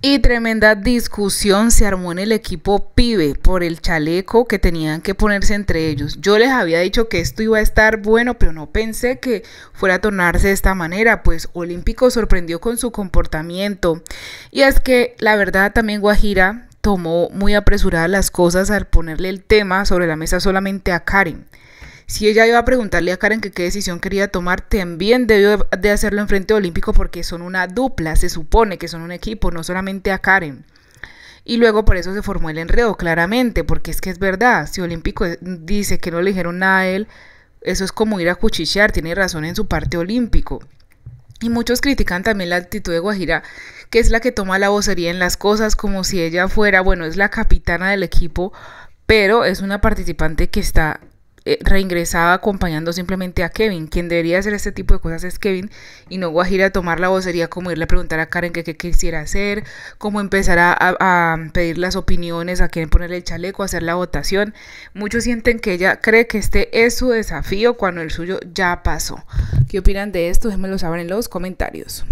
Y tremenda discusión se armó en el equipo pibe por el chaleco que tenían que ponerse entre ellos. Yo les había dicho que esto iba a estar bueno, pero no pensé que fuera a tornarse de esta manera, pues Olímpico sorprendió con su comportamiento. Y es que la verdad también Guajira tomó muy apresuradas las cosas al ponerle el tema sobre la mesa solamente a Karen. Si ella iba a preguntarle a Karen qué decisión quería tomar, también debió de hacerlo en frente olímpico porque son una dupla, se supone que son un equipo, no solamente a Karen. Y luego por eso se formó el enredo, claramente, porque es que es verdad, si Olímpico eh, dice que no le dijeron nada a él, eso es como ir a cuchichear, tiene razón en su parte Olímpico. Y muchos critican también la actitud de Guajira, que es la que toma la vocería en las cosas como si ella fuera, bueno, es la capitana del equipo, pero es una participante que está eh, reingresaba acompañando simplemente a Kevin. Quien debería hacer este tipo de cosas es Kevin y no Guajira a tomar la vocería como irle a preguntar a Karen qué quisiera hacer, como empezar a, pedir las opiniones, a quién ponerle el chaleco, hacer la votación. Muchos sienten que ella cree que este es su desafío cuando el suyo ya pasó. ¿Qué opinan de esto? Déjenmelo lo saber en los comentarios.